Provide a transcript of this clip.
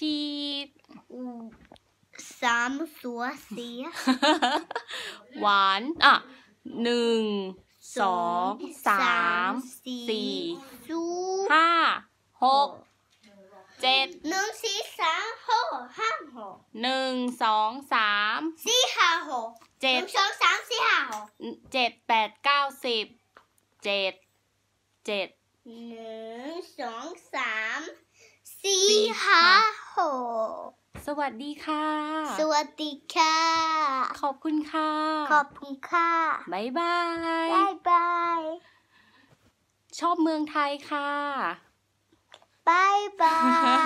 ชีสสามสัวเสียหวาน อ่ะหนึ่งสองสามสี่ห้าหกเจ็ดหนึ่งสี่สามหกห้าหกหนึ่งสองสามสี่ห้าหกเจ็ดสองสามสี่ห้าหกเจ็ดแปดเก้าสิบเจ็ดเจ็ดหนึ่งสองสาสวัสดีค่ะ สวัสดีค่ะ ขอบคุณค่ะ ขอบคุณค่ะบายบายบายบาย ชอบเมืองไทยค่ะบายบาย